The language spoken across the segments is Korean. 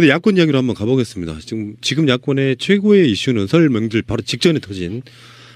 근데 야권 이야기로 한번 가보겠습니다. 지금 지금 야권의 최고의 이슈는 설 명절 바로 직전에 터진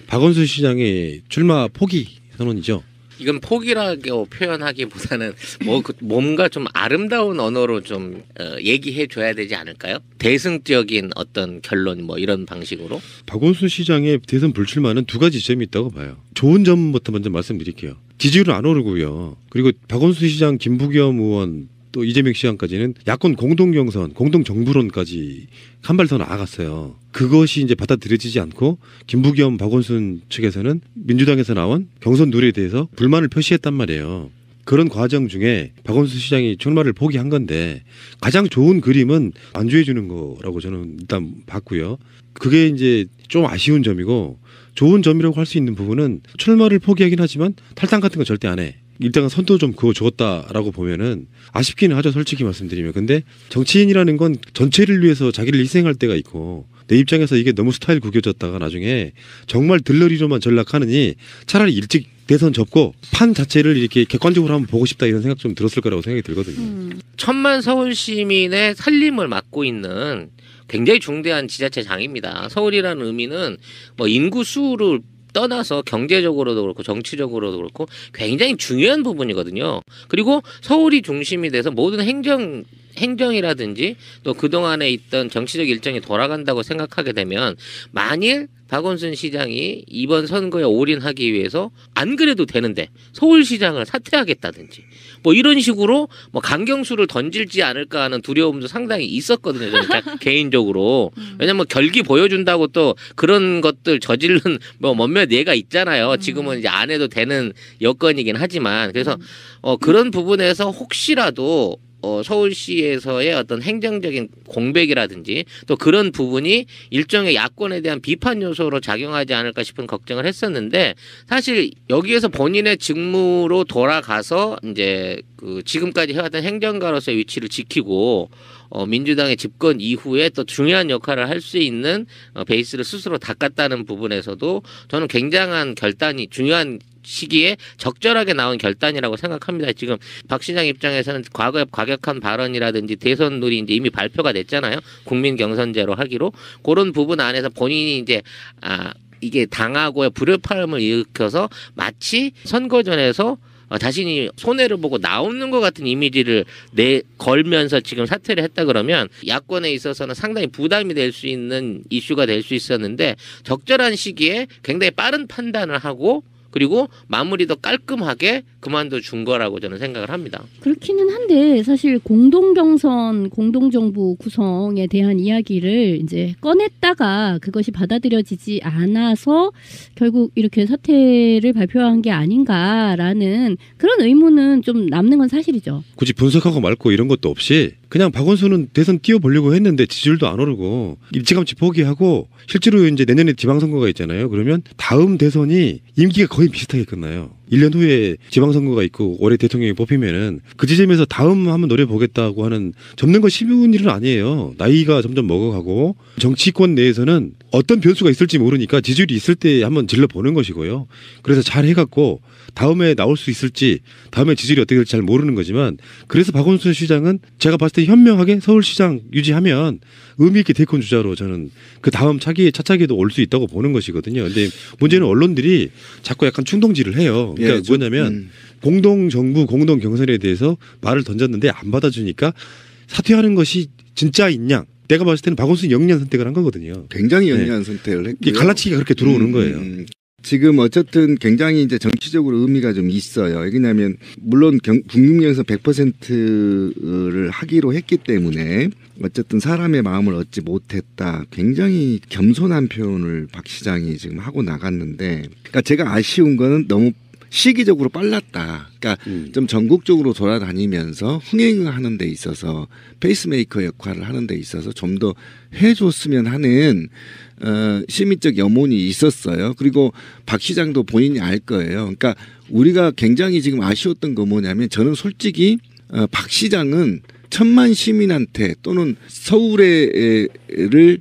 박원수 시장의 출마 포기 선언이죠. 이건 포기라고 표현하기보다는 뭐 뭔가 그 좀 아름다운 언어로 좀 어, 얘기해 줘야 되지 않을까요? 대승적인 어떤 결론 뭐 이런 방식으로. 박원순 시장의 대선 불출마는 두 가지 점이 있다고 봐요. 좋은 점부터 먼저 말씀드릴게요. 지지율은 안 오르고요. 그리고 박원순 시장, 김부겸 의원, 또 이재명 시장까지는 야권 공동 경선, 공동 정부론까지 한 발 더 나아갔어요. 그것이 이제 받아들여지지 않고 김부겸 박원순 측에서는 민주당에서 나온 경선 룰에 대해서 불만을 표시했단 말이에요. 그런 과정 중에 박원순 시장이 출마를 포기한 건데 가장 좋은 그림은 안주해 주는 거라고 저는 일단 봤고요. 그게 이제 좀 아쉬운 점이고 좋은 점이라고 할 수 있는 부분은 출마를 포기하긴 하지만 탈당 같은 건 절대 안 해. 일단 선도 좀 그거 었다라고 보면은 아쉽기는 하죠 솔직히 말씀드리면 근데 정치인이라는 건 전체를 위해서 자기를 희생할 때가 있고 내 입장에서 이게 너무 스타일 구겨졌다가 나중에 정말 들러리로만 전락하느니 차라리 일찍 대선 접고 판 자체를 이렇게 객관적으로 한번 보고 싶다 이런 생각 좀 들었을 거라고 생각이 들거든요. 음. 천만 서울 시민의 살림을 맡고 있는 굉장히 중대한 지자체장입니다. 서울이라는 의미는 뭐 인구 수를 떠나서 경제적으로도 그렇고 정치적으로도 그렇고 굉장히 중요한 부분이거든요. 그리고 서울이 중심이 돼서 모든 행정 행정이라든지 또 그동안에 있던 정치적 일정이 돌아간다고 생각하게 되면 만일 박원순 시장이 이번 선거에 올인하기 위해서 안 그래도 되는데 서울시장을 사퇴하겠다든지 뭐 이런 식으로 뭐 강경수를 던질지 않을까 하는 두려움도 상당히 있었거든요. 저는 개인적으로 음. 왜냐면 뭐 결기 보여준다고 또 그런 것들 저지른 뭐 몇몇 예가 있잖아요. 음. 지금은 이제 안 해도 되는 여건이긴 하지만 그래서 음. 어 그런 부분에서 혹시라도 어, 서울시에서의 어떤 행정적인 공백이라든지 또 그런 부분이 일종의 야권에 대한 비판 요소로 작용하지 않을까 싶은 걱정을 했었는데 사실 여기에서 본인의 직무로 돌아가서 이제 그 지금까지 해왔던 행정가로서의 위치를 지키고 어, 민주당의 집권 이후에 또 중요한 역할을 할 수 있는 어, 베이스를 스스로 닦았다는 부분에서도 저는 굉장한 결단이 중요한 시기에 적절하게 나온 결단이라고 생각합니다. 지금 박 시장 입장에서는 과거에 과격한 발언이라든지 대선 놀이 이제 이미 발표가 됐잖아요. 국민 경선제로 하기로 그런 부분 안에서 본인이 이제 아 이게 당하고의 불협화음을 일으켜서 마치 선거 전에서 어, 자신이 손해를 보고 나오는 것 같은 이미지를 내 걸면서 지금 사퇴를 했다 그러면 야권에 있어서는 상당히 부담이 될 수 있는 이슈가 될 수 있었는데 적절한 시기에 굉장히 빠른 판단을 하고 그리고 마무리도 깔끔하게 그만둬 준 거라고 저는 생각을 합니다. 그렇기는 한데 사실 공동 경선, 공동 정부 구성에 대한 이야기를 이제 꺼냈다가 그것이 받아들여지지 않아서 결국 이렇게 사태를 발표한 게 아닌가라는 그런 의문은 좀 남는 건 사실이죠. 굳이 분석하고 말고 이런 것도 없이 그냥 박원순은 대선 뛰어보려고 했는데 지지율도 안 오르고 일찌감치 포기하고 실제로 이제 내년에 지방선거가 있잖아요. 그러면 다음 대선이 임기가 거의 비슷하게 끝나요. 1년 후에 지방선거가 있고 올해 대통령이 뽑히면은 그 지점에서 다음 한번 노려보겠다고 하는 접는 건 쉬운 일은 아니에요. 나이가 점점 먹어가고 정치권 내에서는 어떤 변수가 있을지 모르니까 지지율이 있을 때 한번 질러보는 것이고요. 그래서 잘 해갖고 다음에 나올 수 있을지 다음에 지지율이 어떻게 될지 잘 모르는 거지만 그래서 박원순 시장은 제가 봤을 때 현명하게 서울시장 유지하면 의미있게 대권 주자로 저는 그 다음 차기에 차차기도 에올수 있다고 보는 것이거든요. 근데 문제는 언론들이 자꾸 약간 충동질을 해요. 예, 그러니까 예, 좀, 뭐냐면 음. 공동 정부 공동 경선에 대해서 말을 던졌는데 안 받아주니까 사퇴하는 것이 진짜 있냐? 내가 봤을 때는 박원순 영리한 선택을 한 거거든요. 굉장히 네. 영리한 네. 선택을 했고 갈라치기가 그렇게 들어오는 음, 거예요. 음. 지금 어쨌든 굉장히 이제 정치적으로 의미가 좀 있어요. 왜냐하면 물론 북극영에서 100%를 하기로 했기 때문에 어쨌든 사람의 마음을 얻지 못했다. 굉장히 겸손한 표현을 박 시장이 지금 하고 나갔는데, 그러니까 제가 아쉬운 거는 너무 시기적으로 빨랐다. 그러니까 음. 좀 전국적으로 돌아다니면서 흥행하는 데 있어서 페이스메이커 역할을 하는 데 있어서 좀 더 해줬으면 하는 어, 시민적 염원이 있었어요. 그리고 박 시장도 본인이 알 거예요. 그러니까 우리가 굉장히 지금 아쉬웠던 거 뭐냐면 저는 솔직히 어, 박 시장은 천만 시민한테 또는 서울에를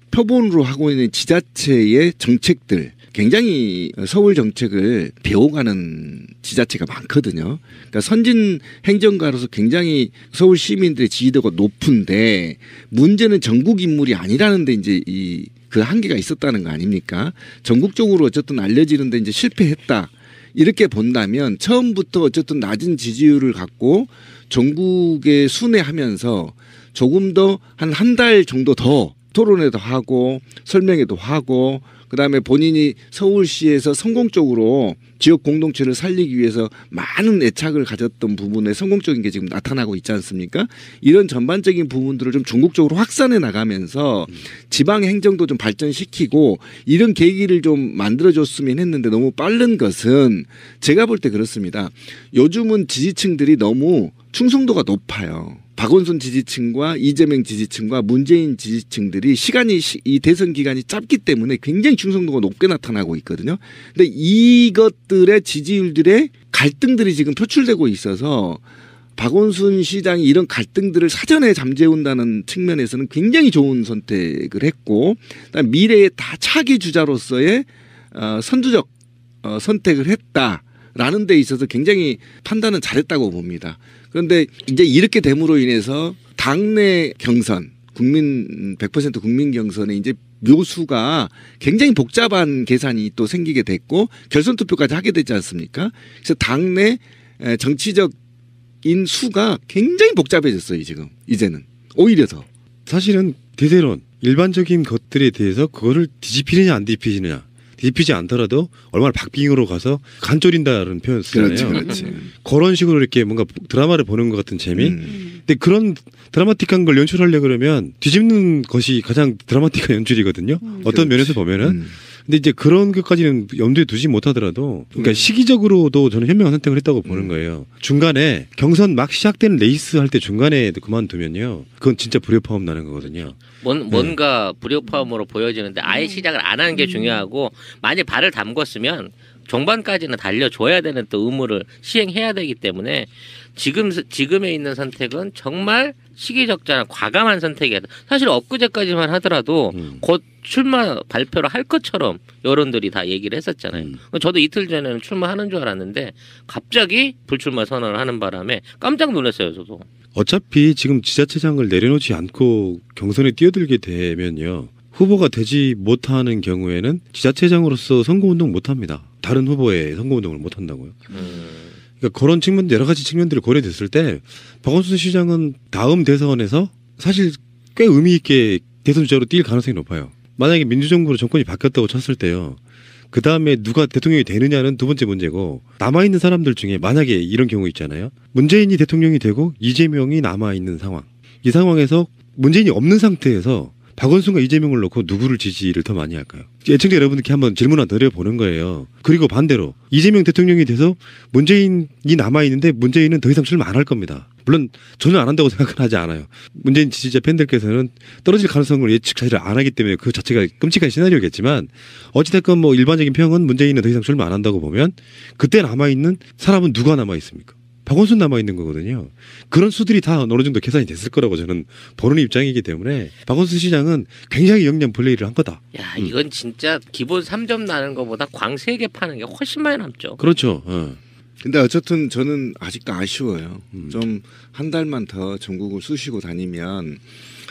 표본으로 하고 있는 지자체의 정책들 굉장히 서울 정책을 배워가는 지자체가 많거든요. 그러니까 선진 행정가로서 굉장히 서울 시민들의 지지도가 높은데 문제는 전국 인물이 아니라는데 이제 이 그 한계가 있었다는 거 아닙니까? 전국적으로 어쨌든 알려지는데 이제 실패했다. 이렇게 본다면 처음부터 어쨌든 낮은 지지율을 갖고 전국에 순회하면서 조금 더 한 한 달 정도 더 토론회도 하고 설명회도 하고 그다음에 본인이 서울시에서 성공적으로 지역 공동체를 살리기 위해서 많은 애착을 가졌던 부분에 성공적인 게 지금 나타나고 있지 않습니까? 이런 전반적인 부분들을 좀 중국적으로 확산해 나가면서 지방 행정도 좀 발전시키고 이런 계기를 좀 만들어 줬으면 했는데 너무 빠른 것은 제가 볼 때 그렇습니다. 요즘은 지지층들이 너무 충성도가 높아요. 박원순 지지층과 이재명 지지층과 문재인 지지층들이 시간이 이 대선 기간이 짧기 때문에 굉장히 충성도가 높게 나타나고 있거든요. 근데 이것들의 지지율들의 갈등들이 지금 표출되고 있어서 박원순 시장이 이런 갈등들을 사전에 잠재운다는 측면에서는 굉장히 좋은 선택을 했고 미래의 다 차기 주자로서의 어, 선두적 어, 선택을 했다. 라는 데 있어서 굉장히 판단은 잘했다고 봅니다. 그런데 이제 이렇게 됨으로 인해서 당내 경선, 국민 100% 국민 경선에 이제 묘수가 굉장히 복잡한 계산이 또 생기게 됐고 결선 투표까지 하게 되지 않습니까? 그래서 당내 정치적인 수가 굉장히 복잡해졌어요, 지금. 이제는. 오히려 더. 사실은 대세론 일반적인 것들에 대해서 그거를 뒤집히느냐 안 뒤집히느냐 입히지 않더라도 얼마나 박빙으로 가서 간절인다는 표현 쓰잖아요. 그렇지, 그렇지. 음. 그런 식으로 이렇게 뭔가 드라마를 보는 것 같은 재미. 음. 근데 그런 드라마틱한 걸 연출하려 그러면 뒤집는 것이 가장 드라마틱한 연출이거든요. 음. 어떤 그렇지. 면에서 보면은. 음. 근데 이제 그런 것까지는 염두에 두지 못하더라도 그러니까 음. 시기적으로도 저는 현명한 선택을 했다고 보는 음. 거예요. 중간에 경선 막 시작되는 레이스 할 때 중간에 그만두면요. 그건 진짜 불협화음 나는 거거든요. 뭔, 네. 뭔가 불협화음으로 보여지는데 아예 시작을 안 하는 게 음. 중요하고 만약 에 발을 담궜으면 정반까지는 달려줘야 되는 또 의무를 시행해야 되기 때문에 지금 지금에 있는 선택은 정말 시기적절한 과감한 선택이야. 사실 엊그제까지만 하더라도 음. 곧 출마 발표를 할 것처럼 여론들이 다 얘기를 했었잖아요. 음. 저도 이틀 전에는 출마하는 줄 알았는데 갑자기 불출마 선언을 하는 바람에 깜짝 놀랐어요, 저도. 어차피 지금 지자체장을 내려놓지 않고 경선에 뛰어들게 되면요. 후보가 되지 못하는 경우에는 지자체장으로서 선거운동 못합니다. 다른 후보의 선거운동을 못 한다고요. 음. 그러니까 그런 측면 여러 가지 측면들이 고려됐을 때 박원순 시장은 다음 대선에서 사실 꽤 의미 있게 대선 주자로 뛸 가능성이 높아요. 만약에 민주정부로 정권이 바뀌었다고 쳤을 때요. 그 다음에 누가 대통령이 되느냐는 두 번째 문제고 남아있는 사람들 중에 만약에 이런 경우 있잖아요. 문재인이 대통령이 되고 이재명이 남아있는 상황. 이 상황에서 문재인이 없는 상태에서 박원순과 이재명을 놓고 누구를 지지를 더 많이 할까요? 애청자 여러분들께 한번 질문 을 드려보는 거예요. 그리고 반대로 이재명 대통령이 돼서 문재인이 남아있는데 문재인은 더 이상 출마 안 할 겁니다. 물론 저는 안 한다고 생각은 하지 않아요. 문재인 지지자 팬들께서는 떨어질 가능성을 예측 사실 안 하기 때문에 그 자체가 끔찍한 시나리오겠지만 어찌됐건 뭐 일반적인 평은 문재인은 더 이상 출마 안 한다고 보면 그때 남아있는 사람은 누가 남아있습니까? 병원수 남아 있는 거거든요. 그런 수들이 다 어느 정도 계산이 됐을 거라고 저는 보는 입장이기 때문에 박원순 시장은 굉장히 영리한 플레이를 한 거다. 야 음. 이건 음. 진짜 기본 3점 나는 거보다광세에 파는 게 훨씬 많이 남죠. 그렇죠. 어. 근데 어쨌든 저는 아직도 아쉬워요. 음. 좀한 달만 더 전국을 쑤시고 다니면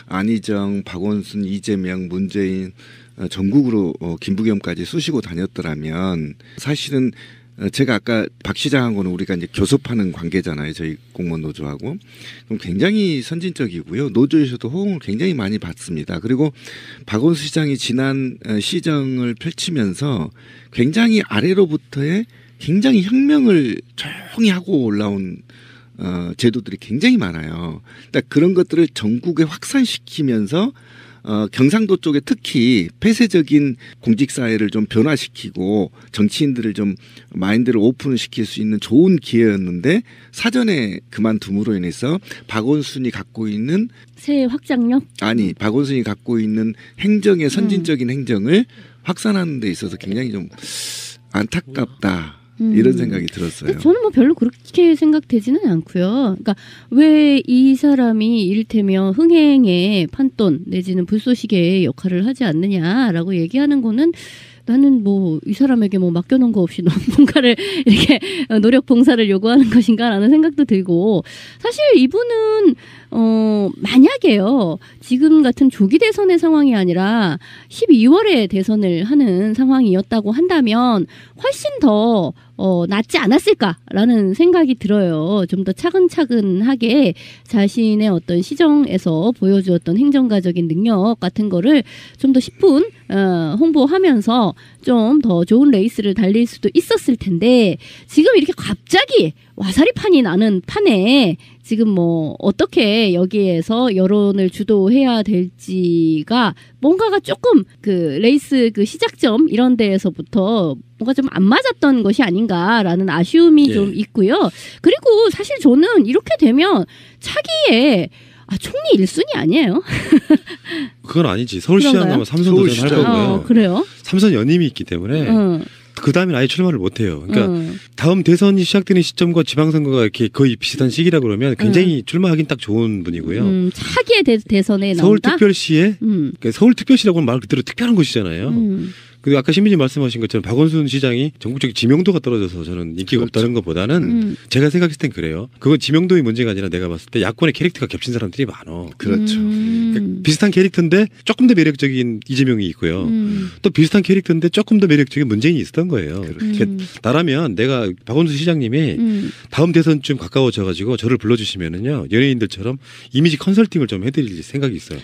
안희정, 박원순, 이재명, 문재인 어, 전국으로 어, 김부겸까지 쑤시고 다녔더라면 사실은 어, 제가 아까 박 시장한 거는 우리가 이제 교섭하는 관계잖아요. 저희 공무원 노조하고. 그럼 굉장히 선진적이고요. 노조에서도 호응을 굉장히 많이 받습니다. 그리고 박원수 시장이 지난 어, 시정을 펼치면서 굉장히 아래로부터의 굉장히 혁명을 조용히 하고 올라온 어, 제도들이 굉장히 많아요. 그러니까 그런 것들을 전국에 확산시키면서 어, 경상도 쪽에 특히 폐쇄적인 공직 사회를 좀 변화시키고 정치인들을 좀 마인드를 오픈시킬 수 있는 좋은 기회였는데 사전에 그만둠으로 인해서 박원순이 갖고 있는 세 확장력 아니 박원순이 갖고 있는 행정의 선진적인 음. 행정을 확산하는 데 있어서 굉장히 좀 안타깝다. 음. 이런 생각이 들었어요. 저는 뭐 별로 그렇게 생각되지는 않고요. 그러니까 왜 이 사람이 이테면 흥행의 판돈 내지는 불쏘시개의 역할을 하지 않느냐라고 얘기하는 거는 나는 뭐 이 사람에게 뭐 맡겨놓은 거 없이 뭔가를 이렇게 노력 봉사를 요구하는 것인가라는 생각도 들고 사실 이분은 어 만약에요 지금 같은 조기 대선의 상황이 아니라 12월에 대선을 하는 상황이었다고 한다면 훨씬 더 어, 낫지 않았을까라는 생각이 들어요. 좀 더 차근차근하게 자신의 어떤 시정에서 보여주었던 행정가적인 능력 같은 거를 좀 더 10분 어, 홍보하면서 좀 더 좋은 레이스를 달릴 수도 있었을 텐데 지금 이렇게 갑자기 와사리판이 나는 판에 지금 뭐 어떻게 여기에서 여론을 주도해야 될지가 뭔가가 조금 그 레이스 그 시작점 이런 데에서부터 뭔가 좀 안 맞았던 것이 아닌가라는 아쉬움이 예. 좀 있고요. 그리고 사실 저는 이렇게 되면 차기에 아, 총리 일순위 아니에요? 그건 아니지. 서울시장 가면 삼선 도전할 거고요. 어, 그래요? 삼선 연임이 있기 때문에 어. 그 다음엔 아예 출마를 못 해요. 그러니까 음. 다음 대선이 시작되는 시점과 지방선거가 이렇게 거의 비슷한 시기라 그러면 굉장히 음. 출마하기는딱 좋은 분이고요. 음, 차기의 대, 선에 서울특별시에 그러니까 서울특별시라고는 말 그대로 특별한 곳이잖아요. 음. 그리고 아까 신민지 말씀하신 것처럼 박원순 시장이 전국적인 지명도가 떨어져서 저는 인기가 그렇죠. 없다는 것보다는 음. 제가 생각했을 땐 그래요. 그건 지명도의 문제가 아니라 내가 봤을 때 야권의 캐릭터가 겹친 사람들이 많어. 그렇죠. 음. 그러니까 비슷한 캐릭터인데 조금 더 매력적인 이재명이 있고요. 음. 또 비슷한 캐릭터인데 조금 더 매력적인 문재인이 있었던 거예요. 그렇죠. 그러니까 음. 나라면 내가 박원순 시장님이 음. 다음 대선쯤 가까워져 가지고 저를 불러주시면은요 연예인들처럼 이미지 컨설팅을 좀 해드릴 생각이 있어요.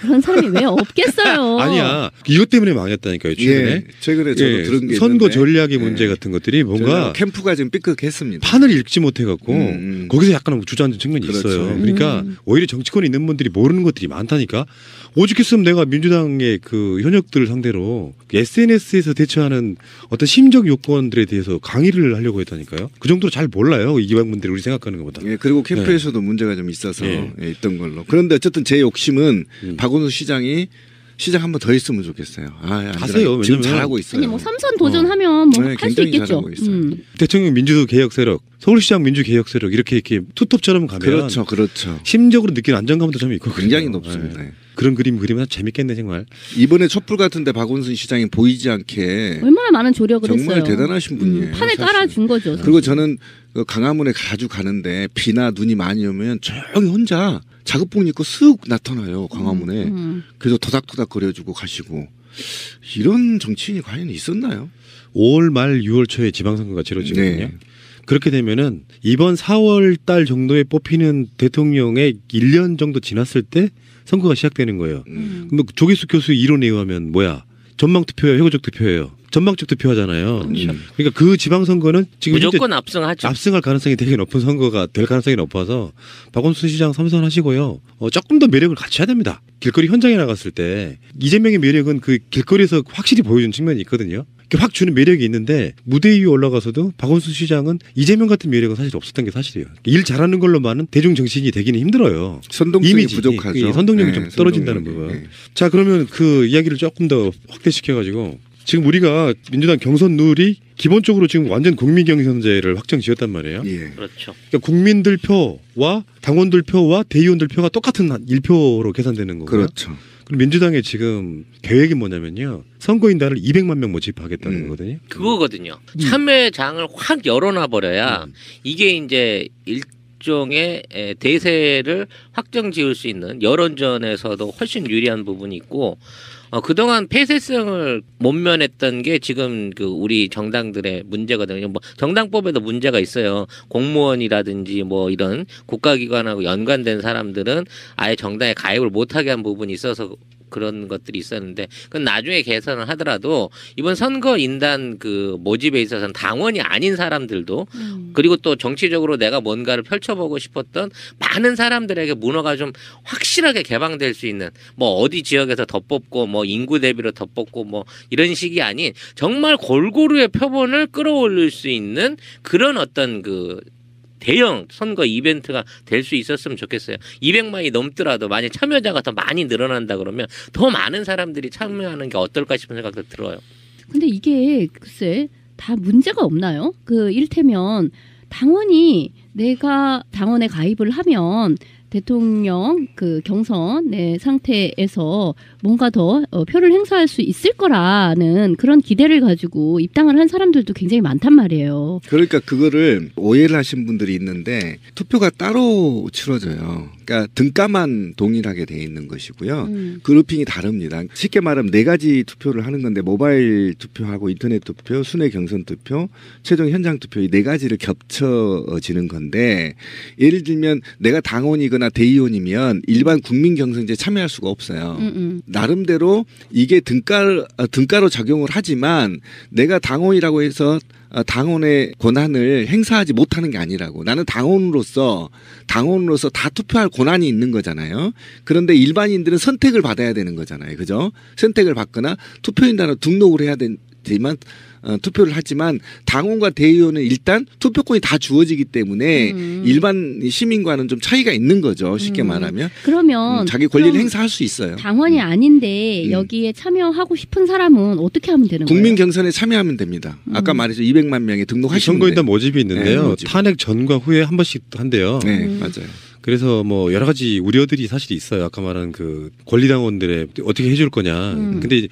그런 사람이 왜 없겠어요. 아니야. 이것 때문에 망했다니까요. 최근에. 예, 최근에 저도 예, 들은 게 선거 있는데. 전략의 예. 문제 같은 것들이 뭔가 캠프가 지금 삐끗했습니다. 판을 읽지 못해 갖고 음, 음, 거기서 약간 주저앉은 측면이 그렇죠. 있어요. 음. 그러니까 음. 오히려 정치권에 있는 분들이 모르는 것들이 많다니까. 오죽했으면 내가 민주당의 그 현역들 상대로 SNS에서 대처하는 어떤 심적 요건들에 대해서 강의를 하려고 했다니까요. 그 정도로 잘 몰라요. 이방 분들이 우리 생각하는 것보다. 예, 그리고 네. 캠프에서도 문제가 좀 있어서 예. 예, 있던 걸로. 그런데 어쨌든 제 욕심은 음. 박원순 시장이 시장 한 번 더 있으면 좋겠어요. 아, 하세요. 지금 잘하고 있어요. 아니 뭐 삼선 도전하면 어. 뭐할수 네, 있겠죠. 음. 대통령 민주 개혁 세력, 서울시장 민주 개혁 세력 이렇게 이렇게 투톱처럼 가면 그렇죠, 그렇죠. 심적으로 느끼는 안정감도 좀 있고 굉장히 높습니다. 네. 그런 그림 그리면 재밌겠네 정말. 이번에 촛불 같은데 박원순 시장이 보이지 않게 얼마나 많은 조력을 정말 했어요. 정말 대단하신 음, 분이에요. 음, 판을 깔아준 거죠. 사실. 그리고 저는 그 강화문에 자주 가는데 비나 눈이 많이 오면 조용히 혼자 작업복 입고 쓱 나타나요 광화문에. 음, 음. 그래서 도닥도닥 거려주고 가시고 이런 정치인이 과연 있었나요? 5월 말 6월 초에 지방선거가 치러지거든요. 네. 그렇게 되면은 이번 4월 달 정도에 뽑히는 대통령의 1년 정도 지났을 때 선거가 시작되는 거예요. 음. 근데 뭐 조기숙 교수 이론에 의하면 뭐야? 전망 투표예요, 효고적 투표예요. 전망적 투표하잖아요. 그렇죠. 음. 그러니까 그 지방선거는 지금 무조건 압승하죠. 압승할 가능성이 되게 높은 선거가 될 가능성이 높아서 박원순 시장 삼선하시고요. 어, 조금 더 매력을 갖춰야 됩니다. 길거리 현장에 나갔을 때 이재명의 매력은 그 길거리에서 확실히 보여준 측면이 있거든요. 확 주는 매력이 있는데 무대 위에 올라가서도 박원순 시장은 이재명 같은 매력은 사실 없었던 게 사실이에요. 그러니까 일 잘하는 걸로만은 대중 정신이 되기는 힘들어요. 선동성이 이미지, 부족하죠. 선동력이 네, 좀 떨어진다는 거예요. 네. 자 그러면 그 이야기를 조금 더 확대시켜가지고 지금 우리가 민주당 경선 룰이 기본적으로 지금 완전 국민 경선제를 확정 지었단 말이에요. 예. 그렇죠. 그러니까 국민들 표와 당원들 표와 대의원들 표가 똑같은 일표로 계산되는 거고요. 그렇죠. 그럼 민주당의 지금 계획이 뭐냐면요. 선거인단을 200만 명 모집하겠다는 음. 거거든요. 그거거든요. 음. 참여장을 확 열어놔버려야 음. 이게 이제 일 종의 대세를 확정 지을 수 있는 여론전에서도 훨씬 유리한 부분이 있고 어, 그동안 폐쇄성을 못 면했던 게 지금 그 우리 정당들의 문제거든요. 뭐 정당법에도 문제가 있어요. 공무원이라든지 뭐 이런 국가기관하고 연관된 사람들은 아예 정당에 가입을 못하게 한 부분이 있어서 그런 것들이 있었는데 그건 나중에 개선을 하더라도 이번 선거 인단 그 모집에 있어서는 당원이 아닌 사람들도 음. 그리고 또 정치적으로 내가 뭔가를 펼쳐보고 싶었던 많은 사람들에게 문화가 좀 확실하게 개방될 수 있는 뭐 어디 지역에서 덧 뽑고 뭐 인구 대비로 덧 뽑고 뭐 이런 식이 아닌 정말 골고루의 표본을 끌어올릴 수 있는 그런 어떤 그 대형 선거 이벤트가 될 수 있었으면 좋겠어요. 200만이 넘더라도 만약 참여자가 더 많이 늘어난다 그러면 더 많은 사람들이 참여하는 게 어떨까 싶은 생각도 들어요. 근데 이게 글쎄 다 문제가 없나요? 그 일테면 당원이 내가 당원에 가입을 하면 대통령 그 경선의 상태에서 뭔가 더 어, 표를 행사할 수 있을 거라는 그런 기대를 가지고 입당을 한 사람들도 굉장히 많단 말이에요. 그러니까 그거를 오해를 하신 분들이 있는데 투표가 따로 치러져요. 그러니까 등가만 동일하게 돼 있는 것이고요. 음. 그룹핑이 다릅니다. 쉽게 말하면 네 가지 투표를 하는 건데 모바일 투표하고 인터넷 투표, 순회 경선 투표, 최종 현장 투표 이 네 가지를 겹쳐지는 건데 예를 들면 내가 당원이건 의원이거나 대의원이면 일반 국민 경선제 참여할 수가 없어요. 음음. 음. 나름대로 이게 등가 어, 등가로 작용을 하지만 내가 당원이라고 해서 어, 당원의 권한을 행사하지 못하는 게 아니라고 나는 당원으로서 당원으로서 다 투표할 권한이 있는 거잖아요. 그런데 일반인들은 선택을 받아야 되는 거잖아요. 그죠? 선택을 받거나 투표인단을 등록을 해야 되지만 어, 투표를 하지만 당원과 대의원은 일단 투표권이 다 주어지기 때문에 음. 일반 시민과는 좀 차이가 있는 거죠. 쉽게 음. 말하면. 그러면 음, 자기 권리를 행사할 수 있어요. 당원이 음. 아닌데 음. 여기에 참여하고 싶은 사람은 어떻게 하면 되는 거예요? 국민 경선에 참여하면 됩니다. 음. 아까 말했죠. 200만 명에 등록하시면 선거인단 모집이 있는데요. 네, 모집. 탄핵 전과 후에 한 번씩 한대요. 네, 맞아요. 그래서 뭐 여러 가지 우려들이 사실 있어요. 아까 말한 그 권리당원들의 어떻게 해줄 거냐. 근데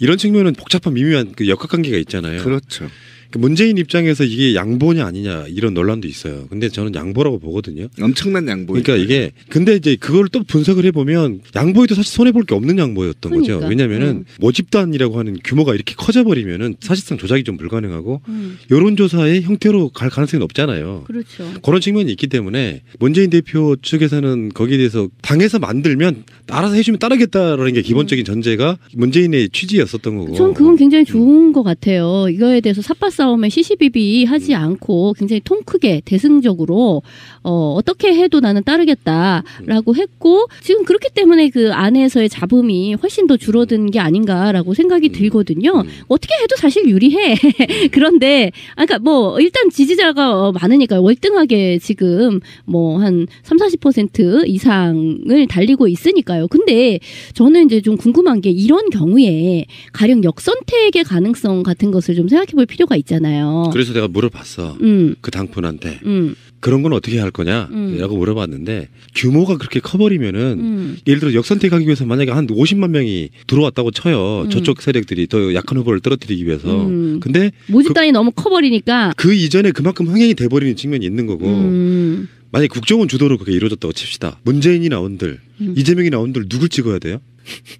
이런 측면은 복잡한 미묘한 그 역학관계가 있잖아요. 그렇죠. 그러니까 문재인 입장에서 이게 양보냐 아니냐 이런 논란도 있어요. 근데 저는 양보라고 보거든요. 엄청난 양보. 그러니까 이게 근데 이제 그걸 또 분석을 해보면 양보에도 사실 손해 볼 게 없는 양보였던 그러니까. 거죠. 왜냐면은 음. 모집단이라고 하는 규모가 이렇게 커져버리면은 사실상 조작이 좀 불가능하고 음. 여론조사의 형태로 갈 가능성이 높잖아요. 그렇죠. 그런 측면이 있기 때문에 문재인 대표 측에서는 거기에 대해서 당에서 만들면 알아서 해주면 따르겠다라는 게 기본적인 전제가 문재인 의 취지였었던 거고. 저는 그건 굉장히 음. 좋은 것 같아요. 이거에 대해서 사파스 싸움에 시시비비 하지 음. 않고 굉장히 통 크게 대승적으로 어, 어떻게 해도 나는 따르겠다라고 음. 했고 지금 그렇기 때문에 그 안에서의 잡음이 훨씬 더 줄어든 게 아닌가라고 생각이 음. 들거든요. 어떻게 해도 사실 유리해. 그런데 아까 그러니까 뭐 일단 지지자가 어, 많으니까 월등하게 지금 뭐한 3, 40% 이상을 달리고 있으니까요. 근데 저는 이제 좀 궁금한 게 이런 경우에 가령 역선택의 가능성 같은 것을 좀 생각해 볼 필요가 있 있잖아요. 그래서 내가 물어봤어. 음. 그 당분한테. 음. 그런 건 어떻게 할 거냐? 음. 라고 물어봤는데 규모가 그렇게 커버리면은 음. 예를 들어 역선택하기 위해서 만약에 한 50만 명이 들어왔다고 쳐요. 음. 저쪽 세력들이 더 약한 후보를 떨어뜨리기 위해서. 음. 근데 모집단이 그, 너무 커버리니까 그 이전에 그만큼 흥행이 돼버리는 측면이 있는 거고 음. 만약에 국정원 주도로 그게 이루어졌다고 칩시다. 문재인이 나온들 음. 이재명이 나온들 누굴 찍어야 돼요?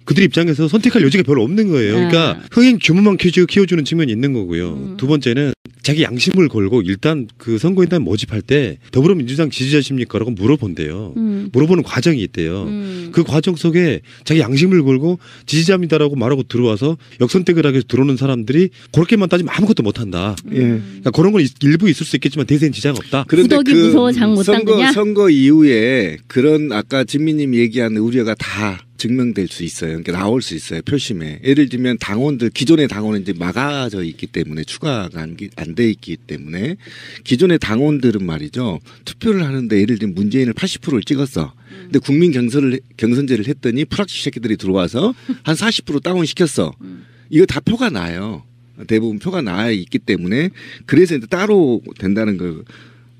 그들 입장에서 선택할 여지가 별로 없는 거예요. 그러니까 네. 흥행 규모만 키워, 키워주는 측면이 있는 거고요. 음. 두 번째는 자기 양심을 걸고 일단 그 선거인단 모집할 때 더불어민주당 지지자십니까라고 물어본대요. 음. 물어보는 과정이 있대요. 음. 그 과정 속에 자기 양심을 걸고 지지자입니다라고 말하고 들어와서 역선택을 하기 위해서 들어오는 사람들이 그렇게만 따지면 아무것도 못한다. 음. 예. 그러니까 그런 건 일부 있을 수 있겠지만 대세는 지장 없다. 그런데 그 무서워 장못 선거, 선거 이후에 그런 아까 진미님 얘기한 우려가 다 증명될 수 있어요. 그러니까 나올 수 있어요. 표심에. 예를 들면 당원들 기존의 당원은 이제 막아져 있기 때문에 추가가 안 돼 있기 때문에 기존의 당원들은 말이죠. 투표를 하는데 예를 들면 문재인을 80%를 찍었어. 음. 근데 국민 경선을 경선제를 했더니 프락시 새끼들이 들어와서 한 40% 다운 시켰어. 음. 이거 다 표가 나요. 대부분 표가 나와 있기 때문에 그래서 이제 따로 된다는 걸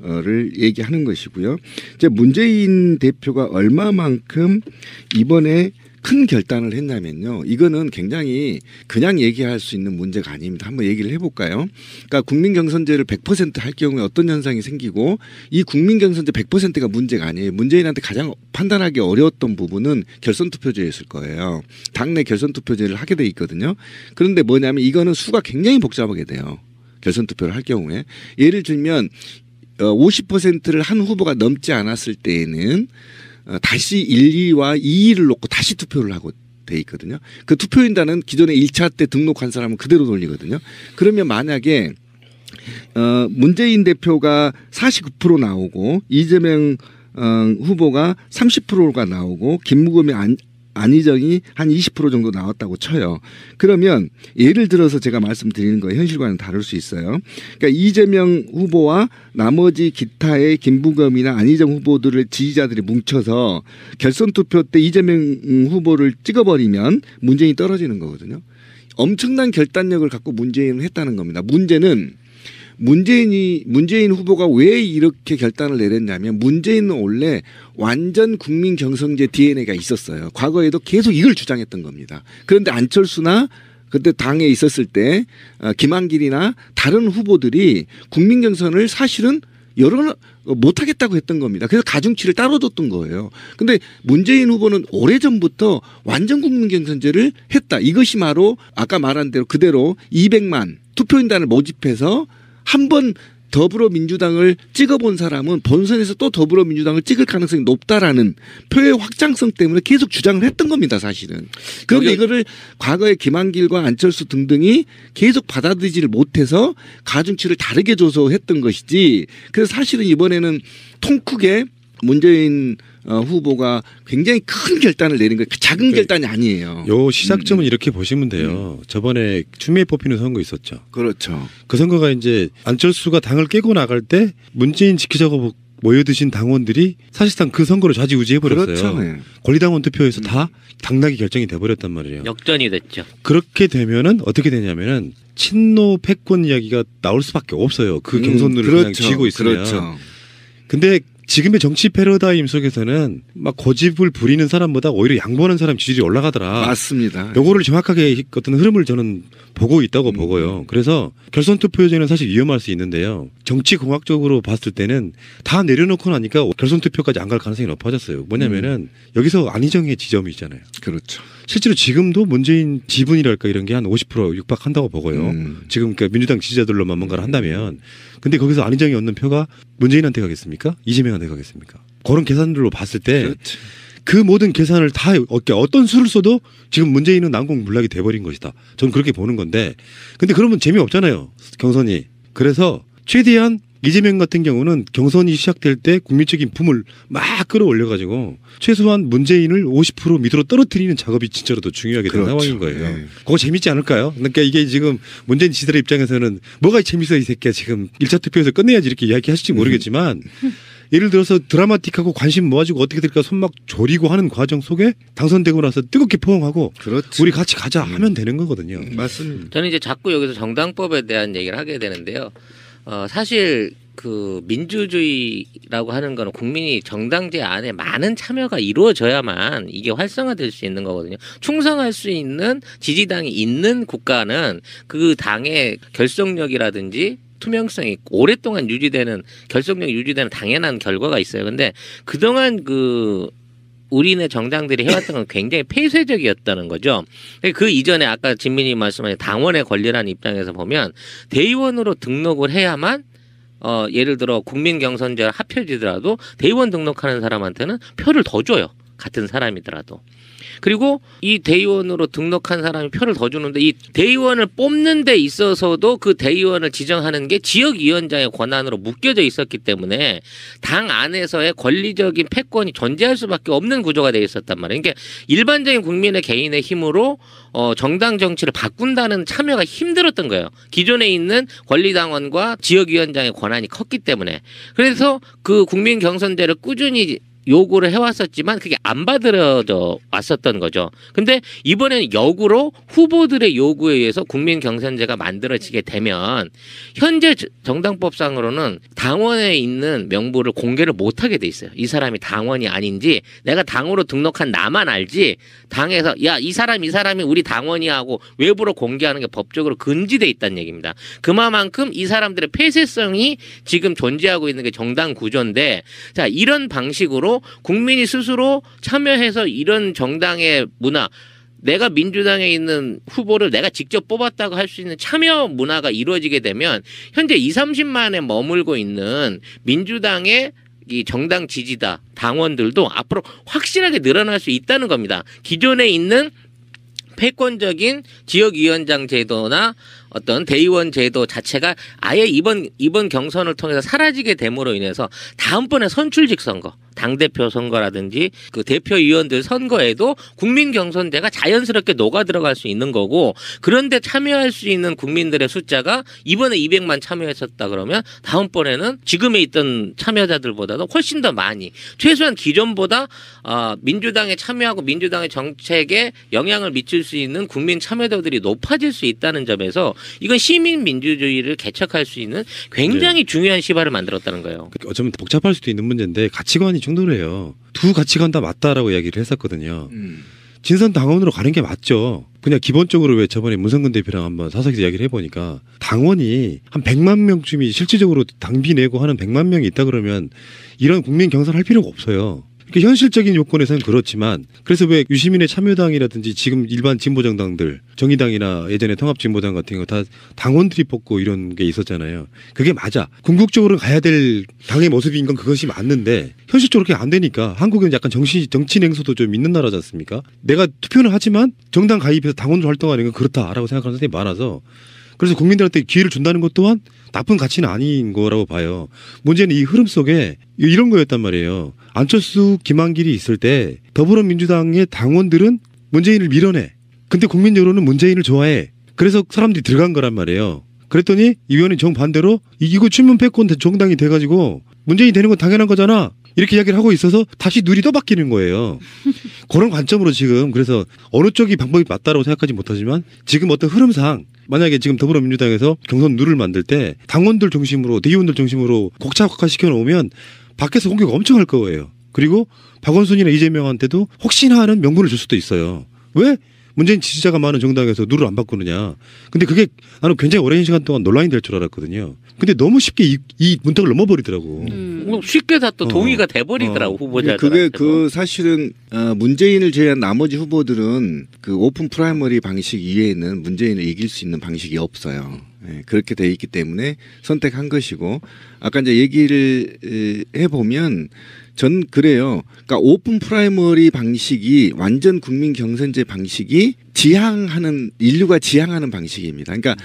를 얘기하는 것이고요. 이제 문재인 대표가 얼마만큼 이번에 큰 결단을 했냐면요. 이거는 굉장히 그냥 얘기할 수 있는 문제가 아닙니다. 한번 얘기를 해볼까요? 그러니까 국민 경선제를 100%할 경우에 어떤 현상이 생기고 이 국민 경선제 100%가 문제가 아니에요. 문재인한테 가장 판단하기 어려웠던 부분은 결선 투표제였을 거예요. 당내 결선 투표제를 하게 돼 있거든요. 그런데 뭐냐면 이거는 수가 굉장히 복잡하게 돼요. 결선 투표를 할 경우에 예를 들면 50%를 어, 한 후보가 넘지 않았을 때에는 어, 다시 1, 2와 2위를 놓고 다시 투표를 하고 돼 있거든요. 그 투표인단은 기존에 1차 때 등록한 사람은 그대로 돌리거든요. 그러면 만약에 어 문재인 대표가 49% 나오고 이재명 어, 후보가 30%가 나오고 김무겸이 안, 안희정이 한 20% 정도 나왔다고 쳐요. 그러면 예를 들어서 제가 말씀드리는 거 현실과는 다를 수 있어요. 그러니까 이재명 후보와 나머지 기타의 김부겸이나 안희정 후보들을 지지자들이 뭉쳐서 결선 투표 때 이재명 후보를 찍어버리면 문재인이 떨어지는 거거든요. 엄청난 결단력을 갖고 문재인을 했다는 겁니다. 문제는 문재인이 문재인 후보가 왜 이렇게 결단을 내렸냐면 문재인은 원래 완전 국민 경선제 DNA가 있었어요. 과거에도 계속 이걸 주장했던 겁니다. 그런데 안철수나 그때 당에 있었을 때 어, 김한길이나 다른 후보들이 국민 경선을 사실은 여론 어, 못하겠다고 했던 겁니다. 그래서 가중치를 따로 줬던 거예요. 근데 문재인 후보는 오래전부터 완전 국민 경선제를 했다. 이것이 바로 아까 말한 대로 그대로 200만 투표인단을 모집해서 한번 더불어민주당을 찍어본 사람은 본선에서 또 더불어민주당을 찍을 가능성이 높다라는 표의 확장성 때문에 계속 주장을 했던 겁니다, 사실은. 그런데 이거를 과거에 김한길과 안철수 등등이 계속 받아들이지를 못해서 가중치를 다르게 줘서 했던 것이지. 그래서 사실은 이번에는 통크게 문재인 어, 후보가 굉장히 큰 결단을 내린 거예요. 작은 그러니까 결단이 아니에요. 요 시작점은 음, 음. 이렇게 보시면 돼요. 음. 저번에 추미애 뽑히는 선거 있었죠. 그렇죠. 그 선거가 이제 안철수가 당을 깨고 나갈 때 문재인 지키자고 모여드신 당원들이 사실상 그 선거를 좌지우지해버렸어요. 그렇죠. 네. 권리당원 투표에서 음. 다 당락이 결정이 돼버렸단 말이에요. 역전이 됐죠. 그렇게 되면은 어떻게 되냐면은 친노 패권 이야기가 나올 수밖에 없어요. 그 음, 경선을 그렇죠. 그냥 쥐고 있으면. 그렇죠. 근데 지금의 정치 패러다임 속에서는 막 고집을 부리는 사람보다 오히려 양보하는 사람 지지율이 올라가더라. 맞습니다. 요거를 정확하게 어떤 흐름을 저는 보고 있다고 음. 보고요. 그래서 결선 투표제는 사실 위험할 수 있는데요. 정치 공학적으로 봤을 때는 다 내려놓고 나니까 결선 투표까지 안 갈 가능성이 높아졌어요. 뭐냐면은 음. 여기서 안희정의 지점이 있잖아요. 그렇죠. 실제로 지금도 문재인 지분이랄까 이런 게 한 50% 육박한다고 보고요. 음. 지금 그러니까 민주당 지지자들로만 뭔가를 한다면 근데 거기서 안희정이 얻는 표가 문재인한테 가겠습니까? 이재명 얼 돼가겠습니까? 그런 계산들로 봤을 때. 그렇지. 그 모든 계산을 다 어깨 어떤 수를 써도 지금 문재인은 난공불락이 돼버린 것이다. 저는 그렇게 보는 건데, 근데 그러면 재미 없잖아요. 경선이. 그래서 최대한 이재명 같은 경우는 경선이 시작될 때 국민적인 품을 막 끌어올려가지고 최소한 문재인을 50% 밑으로 떨어뜨리는 작업이 진짜로 더 중요하게 되는 그렇죠. 상황인 거예요. 네. 그거 재밌지 않을까요? 그러니까 이게 지금 문재인 지지자 입장에서는 뭐가 재밌어 이 새끼야 지금 일차 투표에서 끝내야지 이렇게 이야기하실지 모르겠지만 예를 들어서 드라마틱하고 관심 모아지고 어떻게 될까 손막 졸이고 하는 과정 속에 당선되고 나서 뜨겁게 포옹하고 그렇지. 우리 같이 가자 음. 하면 되는 거거든요. 음, 맞습니다. 저는 이제 자꾸 여기서 정당법에 대한 얘기를 하게 되는데요. 어, 사실 그 민주주의라고 하는 거는 국민이 정당제 안에 많은 참여가 이루어져야만 이게 활성화될 수 있는 거거든요. 충성할 수 있는 지지당이 있는 국가는 그 당의 결속력이라든지 투명성이 오랫동안 유지되는 결속력 유지되는 당연한 결과가 있어요. 근데 그동안 그 우리네 정당들이 해왔던 건 굉장히 폐쇄적이었다는 거죠. 그 이전에 아까 진민이 말씀하신 당원의 권리라는 입장에서 보면 대의원으로 등록을 해야만 어 예를 들어 국민 경선제 합표지더라도 대의원 등록하는 사람한테는 표를 더 줘요. 같은 사람이더라도. 그리고 이 대의원으로 등록한 사람이 표를 더 주는데 이 대의원을 뽑는 데 있어서도 그 대의원을 지정하는 게 지역위원장의 권한으로 묶여져 있었기 때문에 당 안에서의 권리적인 패권이 존재할 수밖에 없는 구조가 되어 있었단 말이에요. 그러니까 일반적인 국민의 개인의 힘으로 어, 정당 정치를 바꾼다는 참여가 힘들었던 거예요. 기존에 있는 권리당원과 지역위원장의 권한이 컸기 때문에. 그래서 그 국민 경선제를 꾸준히 요구를 해왔었지만 그게 안 받으려져 왔었던 거죠. 근데 이번엔 역으로 후보들의 요구에 의해서 국민 경선제가 만들어지게 되면 현재 정당법상으로는 당원에 있는 명부를 공개를 못하게 돼 있어요. 이 사람이 당원이 아닌지 내가 당으로 등록한 나만 알지 당에서 야 이 사람 이 사람이 우리 당원이 하고 외부로 공개하는 게 법적으로 금지돼 있다는 얘기입니다. 그만큼 이 사람들의 폐쇄성이 지금 존재하고 있는 게 정당 구조인데 자 이런 방식으로 국민이 스스로 참여해서 이런 정당의 문화 내가 민주당에 있는 후보를 내가 직접 뽑았다고 할 수 있는 참여 문화가 이루어지게 되면 현재 2, 30만에 머물고 있는 민주당의 이 정당 지지다 당원들도 앞으로 확실하게 늘어날 수 있다는 겁니다. 기존에 있는 패권적인 지역위원장 제도나 어떤 대의원 제도 자체가 아예 이번 이번 경선을 통해서 사라지게 됨으로 인해서 다음번에 선출직 선거 당대표 선거라든지 그 대표위원들 선거에도 국민 경선제가 자연스럽게 녹아 들어갈 수 있는 거고 그런데 참여할 수 있는 국민들의 숫자가 이번에 200만 참여했었다 그러면 다음번에는 지금에 있던 참여자들보다도 훨씬 더 많이 최소한 기존보다 어, 민주당에 참여하고 민주당의 정책에 영향을 미칠 수 있는 국민 참여자들이 높아질 수 있다는 점에서 이건 시민 민주주의를 개척할 수 있는 굉장히 네. 중요한 시발을 만들었다는 거예요. 그러니까 어쩌면 복잡할 수도 있는 문제인데 가치관이 충돌해요. 두 가치관 다 맞다라고 이야기를 했었거든요. 음. 진선 당원으로 가는 게 맞죠. 그냥 기본적으로 왜 저번에 문성근 대표랑 한번 사석에서 이야기를 해보니까 당원이 한 100만 명쯤이 실질적으로 당비 내고 하는 100만 명이 있다 그러면 이런 국민 경선할 을 필요가 없어요. 그러니까 현실적인 요건에서는 그렇지만 그래서 왜 유시민의 참여당이라든지 지금 일반 진보정당들 정의당이나 예전에 통합진보당 같은 거 다 당원들이 뽑고 이런 게 있었잖아요. 그게 맞아. 궁극적으로 가야 될 당의 모습인 건 그것이 맞는데 현실적으로 그게 렇안 되니까 한국은 약간 정치 정치 냉소도 좀 있는 나라지 않습니까? 내가 투표는 하지만 정당 가입해서 당원으로 활동하는 건 그렇다라고 생각하는 사람이 많아서 그래서 국민들한테 기회를 준다는 것 또한 나쁜 가치는 아닌 거라고 봐요. 문제는 이 흐름 속에 이런 거였단 말이에요. 안철수, 김한길이 있을 때 더불어민주당의 당원들은 문재인을 밀어내. 근데 국민 여론은 문재인을 좋아해. 그래서 사람들이 들어간 거란 말이에요. 그랬더니 의원이 정반대로 이거 출문 패권 정당이 돼가지고 문재인이 되는 건 당연한 거잖아. 이렇게 이야기를 하고 있어서 다시 눈이 떠바뀌는 거예요. 그런 관점으로 지금 그래서 어느 쪽이 방법이 맞다라고 생각하지 못하지만 지금 어떤 흐름상 만약에 지금 더불어민주당에서 경선 룰을 만들 때 당원들 중심으로 대의원들 중심으로 곡차곡화 시켜놓으면 밖에서 공격 엄청 할 거예요. 그리고 박원순이나 이재명한테도 혹시나 하는 명분을 줄 수도 있어요. 왜 문재인 지지자가 많은 정당에서 룰을 안 바꾸느냐. 근데 그게 나는 굉장히 오랜 시간 동안 논란이 될 줄 알았거든요. 근데 너무 쉽게 이, 이 문턱을 넘어버리더라고. 음, 음. 어, 쉽게 다또 어. 동의가 어. 돼버리더라고 어. 후보자. 그게 그 사실은 어, 문재인을 제외한 나머지 후보들은 그 오픈 프라이머리 방식 이외에는 문재인을 이길 수 있는 방식이 없어요. 예, 그렇게 돼 있기 때문에 선택한 것이고 아까 이제 얘기를 해보면 전 그래요. 그러니까 오픈 프라이머리 방식이 완전 국민 경선제 방식이 지향하는 인류가 지향하는 방식입니다. 그러니까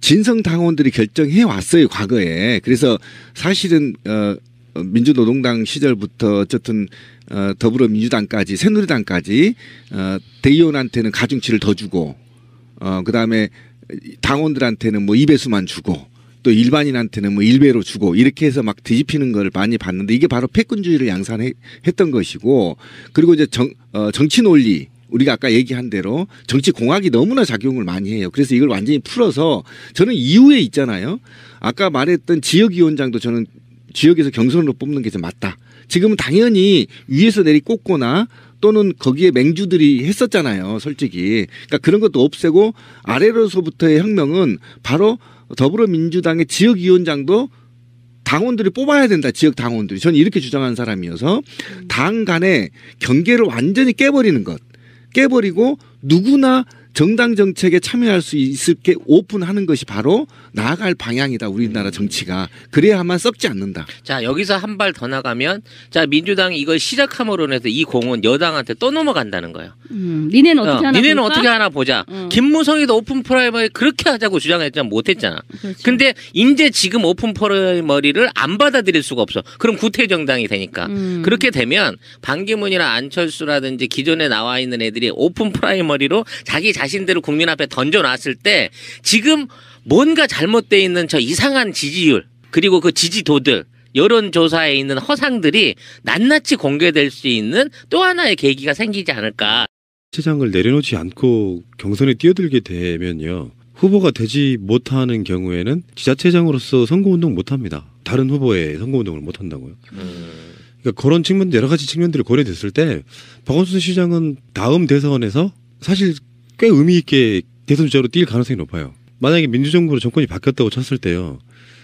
진성 당원들이 결정해 왔어요 과거에. 그래서 사실은 어 민주노동당 시절부터 어쨌든 어 더불어민주당까지 새누리당까지 어 대의원한테는 가중치를 더 주고 어 그다음에 당원들한테는 뭐 2배수만 주고 또 일반인한테는 뭐 일배로 주고 이렇게 해서 막 뒤집히는 걸 많이 봤는데 이게 바로 패권주의를 양산했던 것이고 그리고 이제 정, 어, 정치 논리 우리가 아까 얘기한 대로 정치 공학이 너무나 작용을 많이 해요. 그래서 이걸 완전히 풀어서 저는 이후에 있잖아요. 아까 말했던 지역위원장도 저는 지역에서 경선으로 뽑는 게 맞다. 지금은 당연히 위에서 내리 꽂거나 또는 거기에 맹주들이 했었잖아요. 솔직히. 그러니까 그런 것도 없애고 아래로서부터의 혁명은 바로 더불어민주당의 지역위원장도 당원들이 뽑아야 된다. 지역 당원들이. 저는 이렇게 주장하는 사람이어서 당 간의 경계를 완전히 깨버리는 것. 깨버리고 누구나 정당 정책에 참여할 수 있을게 오픈하는 것이 바로 나아갈 방향이다 우리나라 정치가 그래야만 썩지 않는다. 자 여기서 한 발 더 나가면 자 민주당이 이걸 시작함으로 인 해서 이 공은 여당한테 또 넘어간다는 거예요. 음, 니네는 어떻게 어, 하나 니네는 어떻게 하나 보자. 어. 김무성이도 오픈 프라이머리 그렇게 하자고 주장했지만 못했잖아. 그렇죠. 근데 이제 지금 오픈 프라이머리를 안 받아들일 수가 없어. 그럼 구태 정당이 되니까 음. 그렇게 되면 반기문이나 안철수라든지 기존에 나와 있는 애들이 오픈 프라이머리로 자기 자신들을 국민 앞에 던져놨을 때 지금 뭔가 잘못되어 있는 저 이상한 지지율 그리고 그 지지도들 여론조사에 있는 허상들이 낱낱이 공개될 수 있는 또 하나의 계기가 생기지 않을까. 시장을 내려놓지 않고 경선에 뛰어들게 되면요. 후보가 되지 못하는 경우에는 지자체장으로서 선거운동 못합니다. 다른 후보의 선거운동을 못한다고요. 그러니까 그런 측면 여러 가지 측면들이 고려됐을 때 박원순 시장은 다음 대선에서 사실 꽤 의미 있게 대선 주자로 뛸 가능성이 높아요. 만약에 민주정부로 정권이 바뀌었다고 쳤을 때요.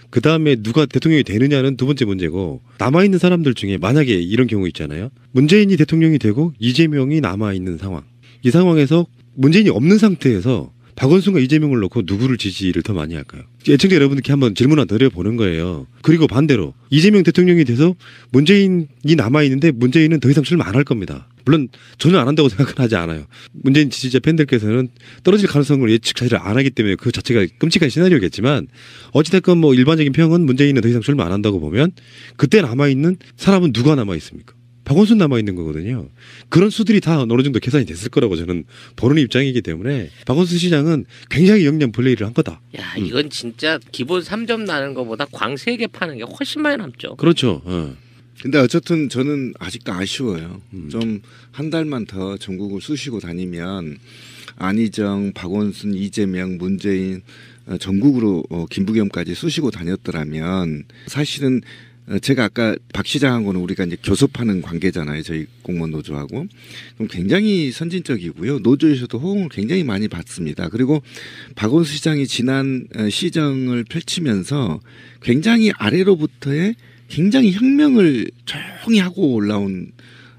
그 다음에 누가 대통령이 되느냐는 두 번째 문제고 남아있는 사람들 중에 만약에 이런 경우 있잖아요. 문재인이 대통령이 되고 이재명이 남아있는 상황. 이 상황에서 문재인이 없는 상태에서 박원순과 이재명을 놓고 누구를 지지를 더 많이 할까요? 애청자 여러분께 한번 질문 을 드려보는 거예요. 그리고 반대로 이재명 대통령이 돼서 문재인이 남아있는데 문재인은 더 이상 출마 안 할 겁니다. 물론 전혀 안 한다고 생각은 하지 않아요. 문재인 지지자 팬들께서는 떨어질 가능성을 예측 사실 안 하기 때문에 그 자체가 끔찍한 시나리오겠지만 어찌됐건 뭐 일반적인 평은 문재인은 더 이상 출마 안 한다고 보면 그때 남아있는 사람은 누가 남아있습니까? 박원순 남아 있는 거거든요. 그런 수들이 다 어느 정도 계산이 됐을 거라고 저는 보는 입장이기 때문에 박원순 시장은 굉장히 영리한 플레이를 한 거다. 야 음. 이건 음. 진짜 기본 3점 나는 것보다 광세에게 파는 게 훨씬 많이 남죠. 그렇죠. 어. 근데 어쨌든 저는 아직도 아쉬워요. 음. 좀한 달만 더 전국을 쑤시고 다니면 안희정, 박원순, 이재명, 문재인 어, 전국으로 어, 김부겸까지 쑤시고 다녔더라면 사실은 어, 제가 아까 박 시장하고는 우리가 이제 교섭하는 관계잖아요. 저희 공무원 노조하고. 그럼 굉장히 선진적이고요. 노조에서도 호응을 굉장히 많이 받습니다. 그리고 박원수 시장이 지난 어, 시정을 펼치면서 굉장히 아래로부터의 굉장히 혁명을 조용히 하고 올라온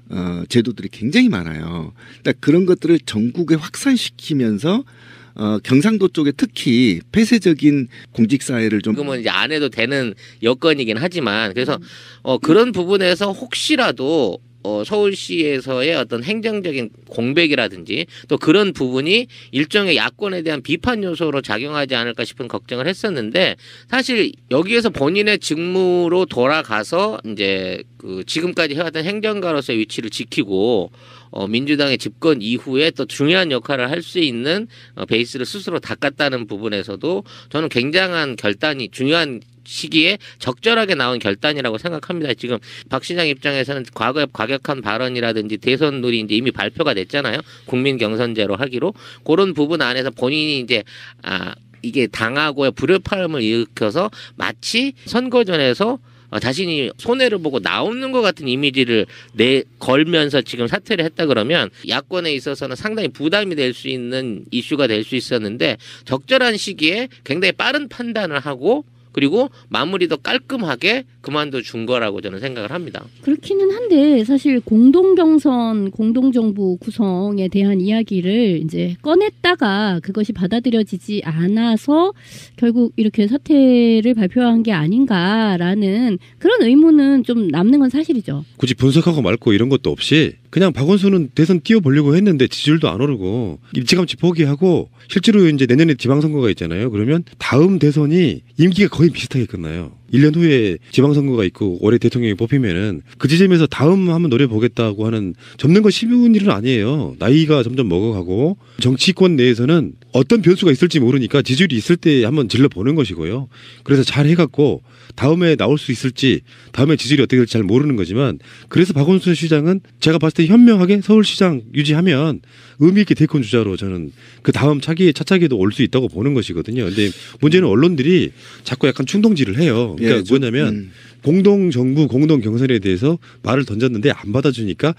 어, 제도들이 굉장히 많아요. 그러니까 그런 것들을 전국에 확산시키면서 어, 경상도 쪽에 특히 폐쇄적인 공직 사회를 좀그금은 이제 안 해도 되는 여건이긴 하지만 그래서 어, 그런 부분에서 혹시라도 어, 서울시에서의 어떤 행정적인 공백이라든지 또 그런 부분이 일종의 야권에 대한 비판 요소로 작용하지 않을까 싶은 걱정을 했었는데 사실 여기에서 본인의 직무로 돌아가서 이제 그 지금까지 해왔던 행정가로서의 위치를 지키고 어, 민주당의 집권 이후에 또 중요한 역할을 할 수 있는 어, 베이스를 스스로 닦았다는 부분에서도 저는 굉장한 결단이 중요한 시기에 적절하게 나온 결단이라고 생각합니다. 지금 박 시장 입장에서는 과거에 과격한 발언이라든지 대선 놀이 이제 이미 발표가 됐잖아요. 국민 경선제로 하기로 그런 부분 안에서 본인이 이제 아 이게 당하고의 불협화음을 일으켜서 마치 선거 전에서 어, 자신이 손해를 보고 나오는 것 같은 이미지를 내 걸면서 지금 사퇴를 했다 그러면 야권에 있어서는 상당히 부담이 될 수 있는 이슈가 될 수 있었는데 적절한 시기에 굉장히 빠른 판단을 하고 그리고 마무리도 깔끔하게 그만둬 준 거라고 저는 생각을 합니다. 그렇기는 한데 사실 공동 경선, 공동 정부 구성에 대한 이야기를 이제 꺼냈다가 그것이 받아들여지지 않아서 결국 이렇게 사태를 발표한 게 아닌가라는 그런 의문은 좀 남는 건 사실이죠. 굳이 분석하고 말고 이런 것도 없이 그냥 박원순은 대선 뛰어보려고 했는데 지지율도 안 오르고 일찌감치 포기하고 실제로 이제 내년에 지방선거가 있잖아요. 그러면 다음 대선이 임기가 거의 비슷하게 끝나요. 1년 후에 지방선거가 있고 올해 대통령이 뽑히면은 그 지점에서 다음 한번 노려보겠다고 하는 접는 건 쉬운 일은 아니에요. 나이가 점점 먹어가고 정치권 내에서는 어떤 변수가 있을지 모르니까 지지율이 있을 때 한번 질러보는 것이고요. 그래서 잘 해갖고 다음에 나올 수 있을지 다음에 지지율이 어떻게 될지 잘 모르는 거지만 그래서 박원순 시장은 제가 봤을 때 현명하게 서울시장 유지하면 의미 있게 대권 주자로 저는 그 다음 차기에 차차기에도 올 수 있다고 보는 것이거든요. 근데 문제는 언론들이 자꾸 약간 충동질을 해요. 그러니까 예, 뭐냐면 음. 공동 정부 공동 경선에 대해서 말을 던졌는데 안 받아주니까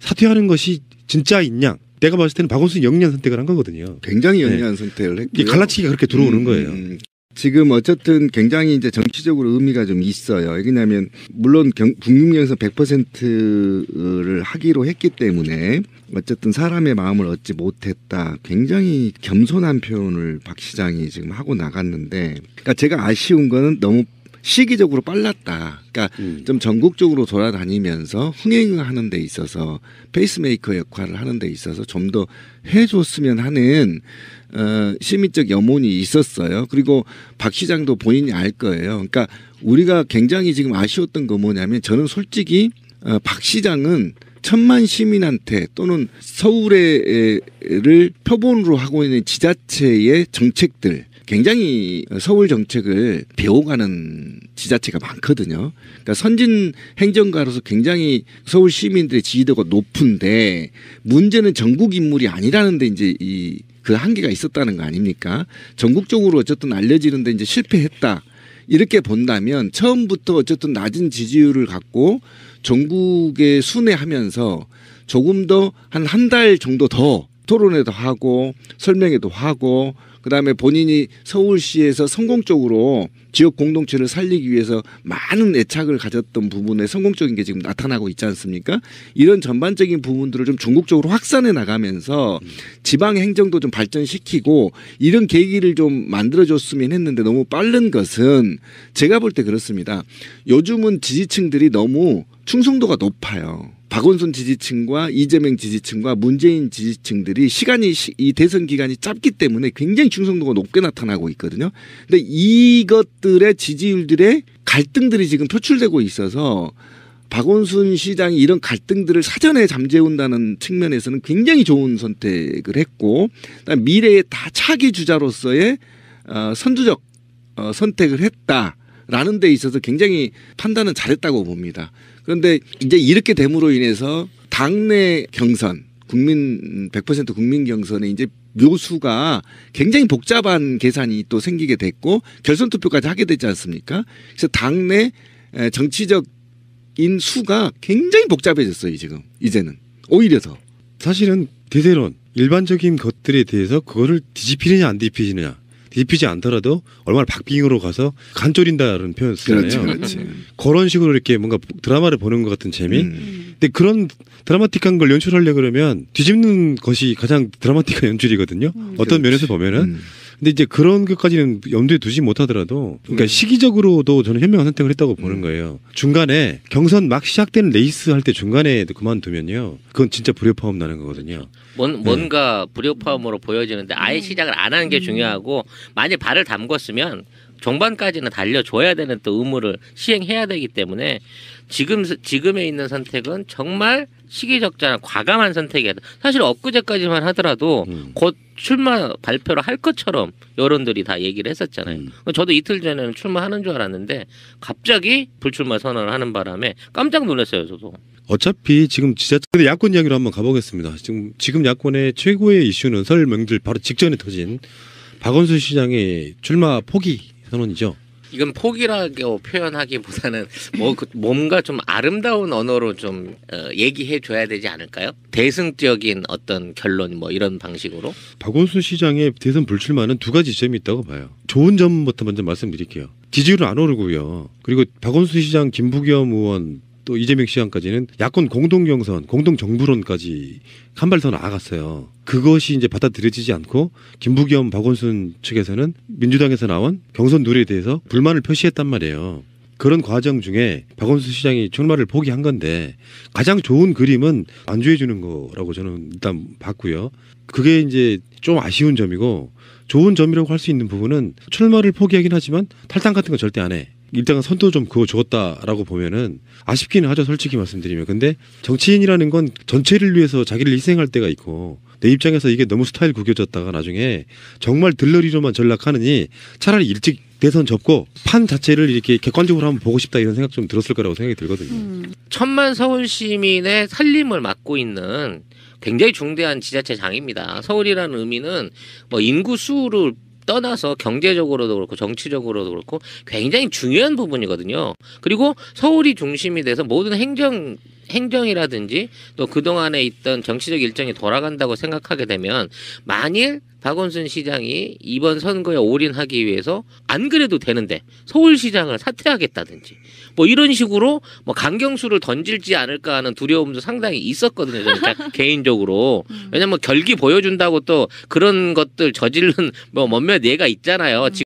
사퇴하는 것이 진짜 있냐? 내가 봤을 때는 박원순 영리한 선택을 한 거거든요. 굉장히 영리한 네. 선택을 했고 갈라치기가 그렇게 들어오는 음, 거예요. 음. 지금 어쨌든 굉장히 이제 정치적으로 의미가 좀 있어요. 왜냐하면 물론 북극여행선 100%를 하기로 했기 때문에 어쨌든 사람의 마음을 얻지 못했다. 굉장히 겸손한 표현을 박 시장이 지금 하고 나갔는데, 그러니까 제가 아쉬운 거는 너무 시기적으로 빨랐다. 그러니까 음. 좀 전국적으로 돌아다니면서 흥행하는 데 있어서 페이스메이커 역할을 하는 데 있어서 좀 더 해줬으면 하는 어, 심리적 염원이 있었어요. 그리고 박 시장도 본인이 알 거예요. 그러니까 우리가 굉장히 지금 아쉬웠던 거 뭐냐면 저는 솔직히 어, 박 시장은 천만 시민한테 또는 서울에를 표본으로 하고 있는 지자체의 정책들 굉장히 서울 정책을 배워가는 지자체가 많거든요. 그러니까 선진 행정가로서 굉장히 서울 시민들의 지지도가 높은데 문제는 전국 인물이 아니라는데 이제 이 그 한계가 있었다는 거 아닙니까? 전국적으로 어쨌든 알려지는데 이제 실패했다. 이렇게 본다면 처음부터 어쨌든 낮은 지지율을 갖고 전국에 순회하면서 조금 더 한 한 달 정도 더 토론회도 하고 설명회도 하고 그다음에 본인이 서울시에서 성공적으로 지역 공동체를 살리기 위해서 많은 애착을 가졌던 부분에 성공적인 게 지금 나타나고 있지 않습니까? 이런 전반적인 부분들을 좀 중국적으로 확산해 나가면서 지방 행정도 좀 발전시키고 이런 계기를 좀 만들어줬으면 했는데 너무 빠른 것은 제가 볼 때 그렇습니다. 요즘은 지지층들이 너무 충성도가 높아요. 박원순 지지층과 이재명 지지층과 문재인 지지층들이 시간이 이 대선 기간이 짧기 때문에 굉장히 충성도가 높게 나타나고 있거든요. 근데 이것들의 지지율들의 갈등들이 지금 표출되고 있어서 박원순 시장이 이런 갈등들을 사전에 잠재운다는 측면에서는 굉장히 좋은 선택을 했고 미래의 다 차기 주자로서의 어, 선두적 어, 선택을 했다라는 데 있어서 굉장히 판단은 잘했다고 봅니다. 그런데 이제 이렇게 됨으로 인해서 당내 경선 국민 100% 국민 경선에 이제 묘수가 굉장히 복잡한 계산이 또 생기게 됐고 결선 투표까지 하게 됐지 않습니까? 그래서 당내 정치적 인 수가 굉장히 복잡해졌어요 지금 이제는 오히려 더 사실은 대세론 일반적인 것들에 대해서 그거를 뒤집히느냐 안 뒤집히느냐 입히지 않더라도 얼마나 박빙으로 가서 간절인다는 표현 쓰잖아요. 그렇지, 그렇지. 음. 그런 식으로 이렇게 뭔가 드라마를 보는 것 같은 재미. 음. 근데 그런 드라마틱한 걸 연출하려 그러면 뒤집는 것이 가장 드라마틱한 연출이거든요. 음. 어떤 그렇지. 면에서 보면은. 음. 근데 이제 그런 것까지는 염두에 두지 못하더라도 그러니까 음. 시기적으로도 저는 현명한 선택을 했다고 음. 보는 거예요. 중간에 경선 막 시작되는 레이스 할 때 중간에 그만두면요. 그건 진짜 불협화음 나는 거거든요. 뭔, 네. 뭔가 불협화음으로 보여지는데 아예 시작을 안 하는 게 음. 중요하고 만약 에 발을 담궜으면 종반까지는 달려줘야 되는 또 의무를 시행해야 되기 때문에 지금 지금에 있는 선택은 정말 시기적절한 과감한 선택이야. 사실 엊그제까지만 하더라도 음. 곧 출마 발표를 할 것처럼 여론들이 다 얘기를 했었잖아요. 음. 저도 이틀 전에는 출마하는 줄 알았는데 갑자기 불출마 선언을 하는 바람에 깜짝 놀랐어요, 저도. 어차피 지금 지자체 야권 이야기로 한번 가보겠습니다. 지금 지금 야권의 최고의 이슈는 설 명절 바로 직전에 터진 박원순 시장의 출마 포기 선언이죠. 이건 포기라고 표현하기보다는 뭐그 뭔가 좀 아름다운 언어로 좀 어, 얘기해 줘야 되지 않을까요? 대승적인 어떤 결론 뭐 이런 방식으로. 박원순 시장의 대선 불출마는 두 가지 점이 있다고 봐요. 좋은 점부터 먼저 말씀드릴게요. 지지율은 안 오르고요. 그리고 박원순 시장, 김부겸 의원 또 이재명 시장까지는 야권 공동 경선, 공동 정부론까지 한 발 더 나아갔어요. 그것이 이제 받아들여지지 않고 김부겸 박원순 측에서는 민주당에서 나온 경선 누리에 대해서 불만을 표시했단 말이에요. 그런 과정 중에 박원순 시장이 출마를 포기한 건데 가장 좋은 그림은 안주해 주는 거라고 저는 일단 봤고요. 그게 이제 좀 아쉬운 점이고 좋은 점이라고 할 수 있는 부분은 출마를 포기하긴 하지만 탈당 같은 건 절대 안 해. 일단 선도 좀 그거 었다라고 보면은 아쉽기는 하죠 솔직히 말씀드리면 근데 정치인이라는 건 전체를 위해서 자기를 희생할 때가 있고 내 입장에서 이게 너무 스타일 구겨졌다가 나중에 정말 들러리로만 전락하느니 차라리 일찍 대선 접고 판 자체를 이렇게 객관적으로 한번 보고 싶다 이런 생각 좀 들었을 거라고 생각이 들거든요. 음. 천만 서울 시민의 살림을 맡고 있는 굉장히 중대한 지자체장입니다. 서울이라는 의미는 뭐 인구 수를 떠나서 경제적으로도 그렇고 정치적으로도 그렇고 굉장히 중요한 부분이거든요. 그리고 서울이 중심이 돼서 모든 행정 행정이라든지 또 그동안에 있던 정치적 일정이 돌아간다고 생각하게 되면 만일 박원순 시장이 이번 선거에 올인하기 위해서 안 그래도 되는데 서울시장을 사퇴하겠다든지 뭐 이런 식으로 뭐 강경수를 던질지 않을까 하는 두려움도 상당히 있었거든요. 저는 개인적으로. 음. 왜냐면 결기 보여준다고 또 그런 것들 저지른 뭐 몇몇 예가 있잖아요. 음.